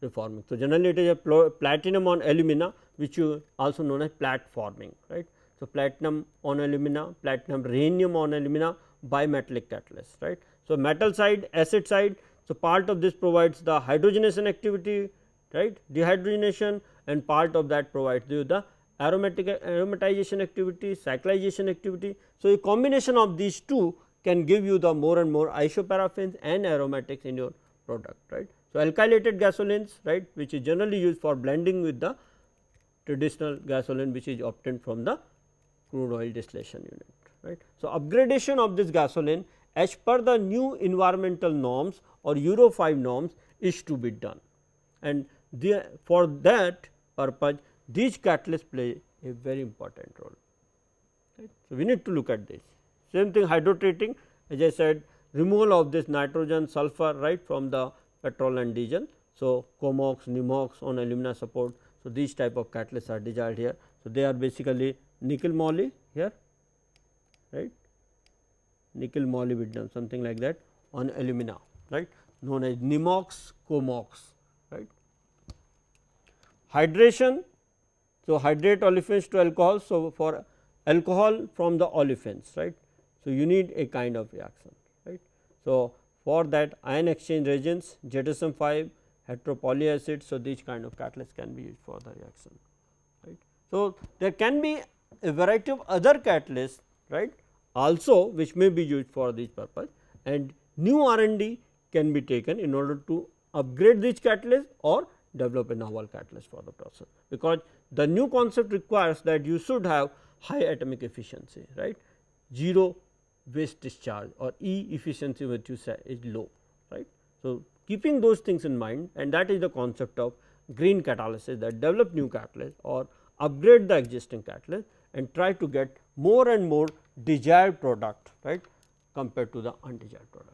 reforming. So, generally it is a platinum on alumina which you also known as plat forming right. So, platinum on alumina, platinum rhenium on alumina bimetallic catalyst right. So, metal side acid side so part of this provides the hydrogenation activity right dehydrogenation and part of that provides you the aromatic aromatization activity cyclization activity. So, a combination of these two can give you the more and more isoparaffins and aromatics in your product right. So, alkylated gasolines right which is generally used for blending with the traditional gasoline which is obtained from the crude oil distillation unit right. So, upgradation of this gasoline as per the new environmental norms or Euro 5 norms is to be done and the, for that purpose these catalysts play a very important role. Right. So, we need to look at this same thing hydrotreating as I said removal of this nitrogen sulfur right from the petrol and diesel. So, Comox, Nimox on alumina support. So, these type of catalysts are desired here. So, they are basically nickel moly here right nickel molybdenum something like that on alumina right known as Nimox, Comox right. Hydration so, hydrate olefins to alcohol. So, for alcohol from the olefins right. So, you need a kind of reaction right. So, for that ion exchange reagents jettison 5 heteropolyacid. So, these kind of catalysts can be used for the reaction right. So, there can be a variety of other catalysts right also which may be used for this purpose and new R&D can be taken in order to upgrade these catalysts or develop a novel catalyst for the process because the new concept requires that you should have high atomic efficiency right 0 waste discharge or E efficiency which you say is low right. So, keeping those things in mind and that is the concept of green catalysis that develop new catalyst or upgrade the existing catalyst and try to get more and more desired product right compared to the undesired product.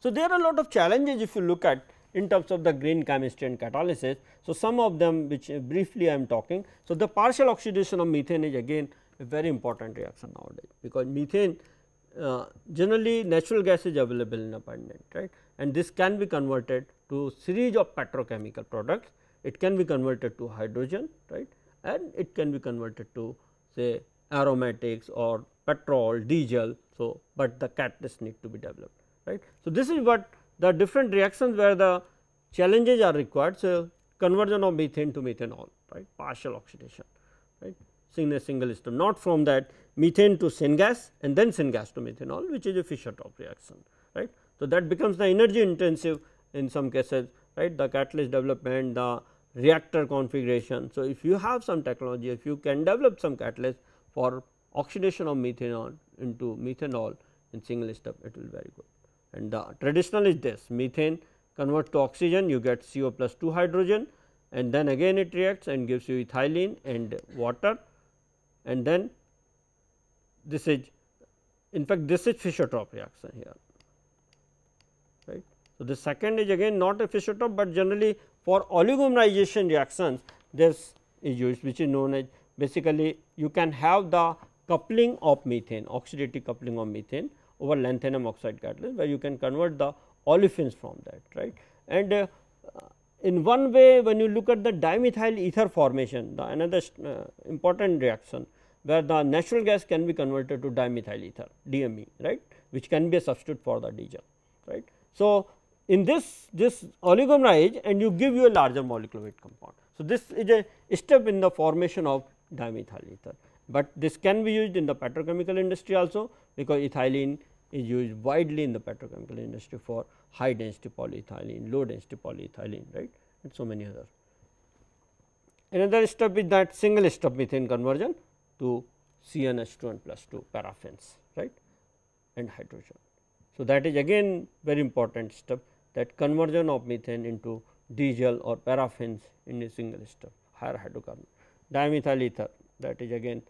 So, there are a lot of challenges if you look at in terms of the green chemistry and catalysis. So, some of them which uh, briefly I am talking. So, the partial oxidation of methane is again a very important reaction nowadays because methane uh, generally natural gas is available in abundant right and this can be converted to series of petrochemical products it can be converted to hydrogen right and it can be converted to say aromatics or petrol diesel so but the catalyst need to be developed right so this is what the different reactions where the challenges are required so conversion of methane to methanol right partial oxidation right in a single step not from that methane to syngas and then syngas to methanol which is a Fischer Tropsch reaction right. So, that becomes the energy intensive in some cases right the catalyst development the reactor configuration. So, if you have some technology if you can develop some catalyst for oxidation of methanol into methanol in single step it will be very good and the traditional is this methane converts to oxygen you get CO plus 2 hydrogen and then again it reacts and gives you ethylene and water and then this is in fact this is Fischer-Tropsch reaction here right. So, the second is again not a Fischer-Tropsch, but generally for oligomerization reactions this is used which is known as basically you can have the coupling of methane oxidative coupling of methane over lanthanum oxide catalyst where you can convert the olefins from that right. And uh, in one way when you look at the dimethyl ether formation the another uh, important reaction where the natural gas can be converted to dimethyl ether DME right which can be a substitute for the diesel right. So, in this this oligomerase and you give you a larger molecular weight compound. So, this is a step in the formation of dimethyl ether, but this can be used in the petrochemical industry also because ethylene is used widely in the petrochemical industry for high density polyethylene, low density polyethylene right and so many other. Another step is that single step methane conversion to CnH2n and plus 2 paraffins right and hydrogen. So, that is again very important step that conversion of methane into diesel or paraffins in a single step higher hydrocarbon. Dimethyl ether that is again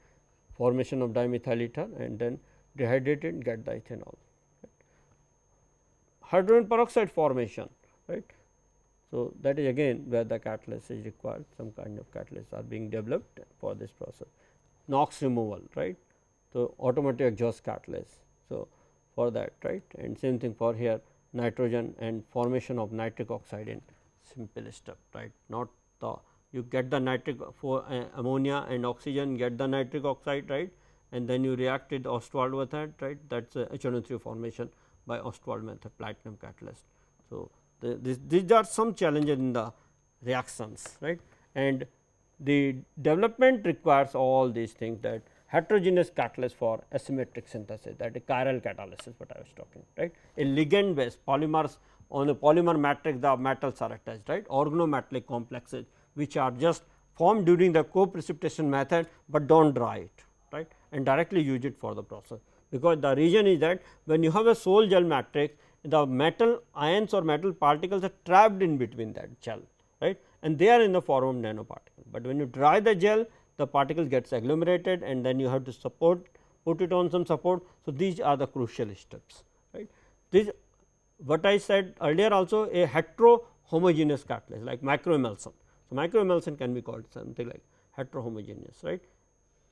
formation of dimethyl ether and then dehydrate get the ethanol. Right. Hydrogen peroxide formation right. So, that is again where the catalyst is required some kind of catalyst are being developed for this process. NOx removal right. So, automatic exhaust catalyst. So, for that right and same thing for here nitrogen and formation of nitric oxide in simple step right not the you get the nitric for uh, ammonia and oxygen get the nitric oxide right and then you reacted Ostwald method right that is HNO3 formation by Ostwald method platinum catalyst. So, the, this, these are some challenges in the reactions right and the development requires all these things that heterogeneous catalyst for asymmetric synthesis that is chiral catalysis what I was talking right. A ligand based polymers on a polymer matrix the metals are attached right organometallic complexes which are just formed during the co-precipitation method, but do not dry it right and directly use it for the process because the reason is that when you have a sol gel matrix the metal ions or metal particles are trapped in between that gel right and they are in the form of nanoparticles. But when you dry the gel the particle gets agglomerated and then you have to support put it on some support. So, these are the crucial steps right. This what I said earlier also a hetero-homogeneous catalyst like microemulsion. So, microemulsion can be called something like hetero-homogeneous, right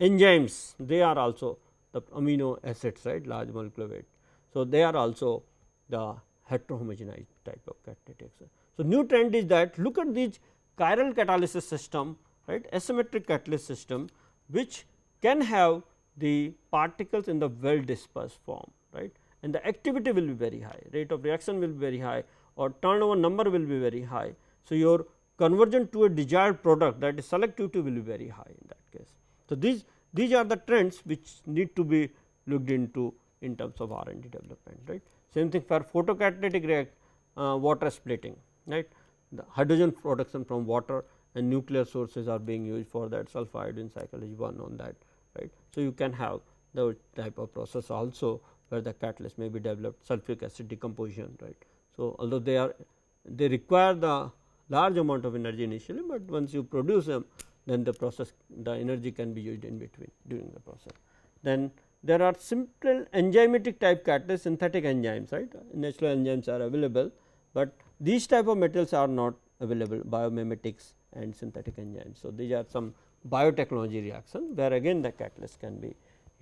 enzymes they are also the amino acids right large molecular weight. So, they are also the heterohomogenized type of catalytic. So, new trend is that look at these chiral catalysis system right asymmetric catalyst system which can have the particles in the well dispersed form right and the activity will be very high rate of reaction will be very high or turnover number will be very high. So, your conversion to a desired product that is selectivity, will be very high in that case. So, these these are the trends which need to be looked into in terms of R and D development right. Same thing for photocatalytic react uh, water splitting right. The hydrogen production from water and nuclear sources are being used for that sulfur iodine cycle is one on that right. So, you can have the type of process also where the catalyst may be developed sulfuric acid decomposition right. So, although they are they require the large amount of energy initially, but once you produce them then the process the energy can be used in between during the process. Then there are simple enzymatic type catalysts synthetic enzymes right natural enzymes are available, but these type of metals are not available biomimetics and synthetic enzymes. So, these are some biotechnology reaction where again the catalyst can be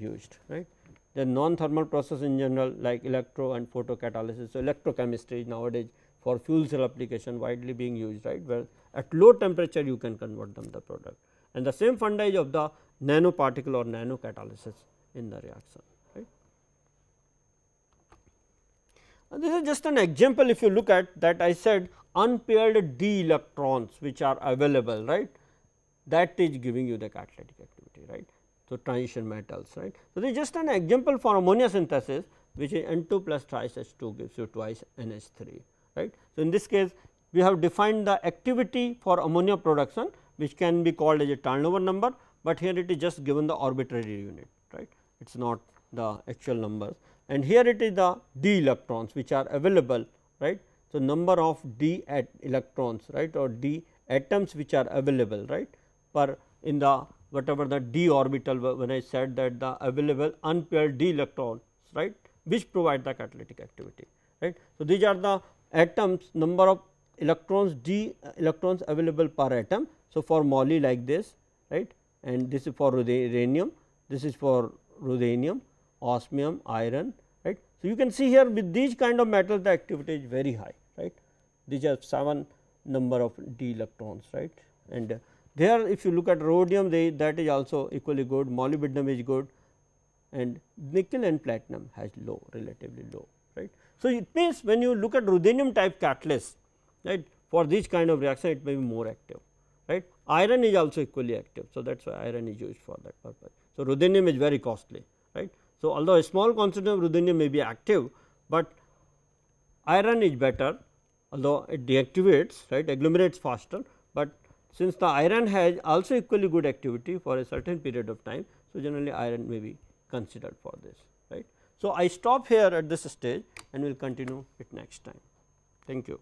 used right. The non thermal process in general like electro and photocatalysis. So, electrochemistry nowadays for fuel cell application widely being used right where at low temperature you can convert them the product and the same fundage of the nanoparticle or nano catalysis in the reaction. Right. this is just an example if you look at that I said unpaired d electrons which are available right that is giving you the catalytic activity right. So, transition metals right. So, this is just an example for ammonia synthesis which is N 2 plus twice H 2 gives you twice N H 3 right. So, in this case we have defined the activity for ammonia production which can be called as a turnover number, but here it is just given the arbitrary unit right it is not the actual numbers and here it is the d electrons which are available right. So, number of d at electrons right or d atoms which are available right per in the whatever the d orbital when I said that the available unpaired d electrons right which provide the catalytic activity right. So, these are the atoms number of electrons d uh, electrons available per atom. So, for moly like this right and this is for uranium, this is for ruthenium, osmium, iron right. So, you can see here with these kind of metals the activity is very high right. These are 7 number of d electrons right and there if you look at rhodium they that is also equally good, molybdenum is good and nickel and platinum has low relatively low right. So, it means when you look at ruthenium type catalyst right. For this kind of reaction it may be more active right. Iron is also equally active. So, that is why iron is used for that purpose. So, ruthenium is very costly right. So, although a small concentration of ruthenium may be active, but iron is better although it deactivates right agglomerates faster, but since the iron has also equally good activity for a certain period of time. So, generally iron may be considered for this right. So, I stop here at this stage and we will continue it next time. Thank you.